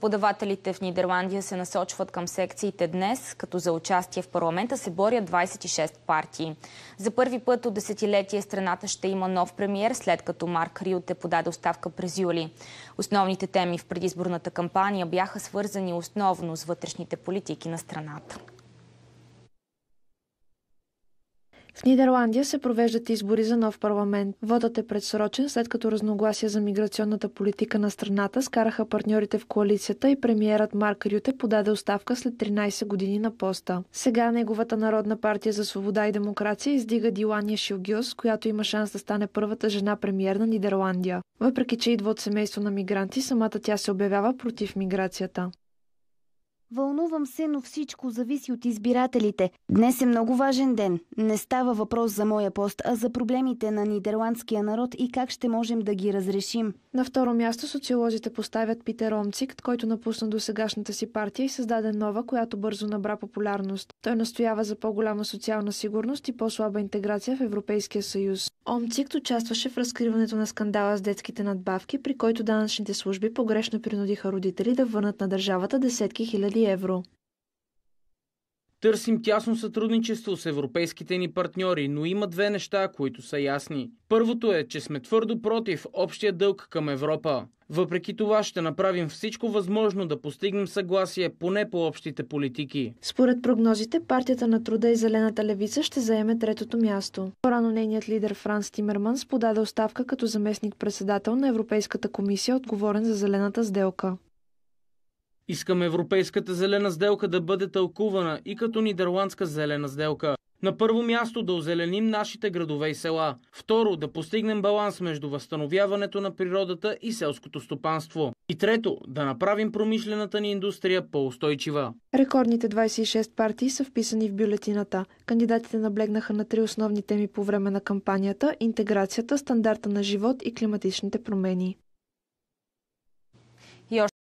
подавателите в Нидерландия се насочват към секциите днес, като за участие в парламента се борят 26 партии. За първи път от десетилетие страната ще има нов премиер, след като Марк Риоте подаде оставка през юли. Основните теми в предизборната кампания бяха свързани основно с вътрешните политики на страната. В Нидерландия се провеждат избори за нов парламент. Водът е предсрочен, след като разногласия за миграционната политика на страната скараха партньорите в коалицията и премиерът Марк Рюте подаде оставка след 13 години на поста. Сега неговата Народна партия за свобода и демокрация издига Дилания Шилгиос, която има шанс да стане първата жена премиер на Нидерландия. Въпреки, че идва от семейство на мигранти, самата тя се обявява против миграцията. Вълнувам се, но всичко зависи от избирателите. Днес е много важен ден. Не става въпрос за моя пост, а за проблемите на нидерландския народ и как ще можем да ги разрешим. На второ място социолозите поставят Питер Омцик, който напусна до сегашната си партия и създаде нова, която бързо набра популярност. Той настоява за по-голяма социална сигурност и по-слаба интеграция в Европейския съюз. Омцикт участваше в разкриването на скандала с детските надбавки, при който данъчните служби погрешно принудиха родители да върнат на държавата десетки хиляди евро. Търсим тясно сътрудничество с европейските ни партньори, но има две неща, които са ясни. Първото е, че сме твърдо против общия дълг към Европа. Въпреки това ще направим всичко възможно да постигнем съгласие поне по общите политики. Според прогнозите, партията на труда и Зелената левица ще заеме третото място. Порано нейният лидер Франс Тимерманс подаде оставка като заместник-председател на Европейската комисия, отговорен за Зелената сделка. Искам европейската зелена сделка да бъде тълкувана и като нидерландска зелена сделка. На първо място да озеленим нашите градове и села. Второ, да постигнем баланс между възстановяването на природата и селското стопанство. И трето, да направим промишлената ни индустрия по-устойчива. Рекордните 26 партии са вписани в бюлетината. Кандидатите наблегнаха на три основни теми по време на кампанията – интеграцията, стандарта на живот и климатичните промени.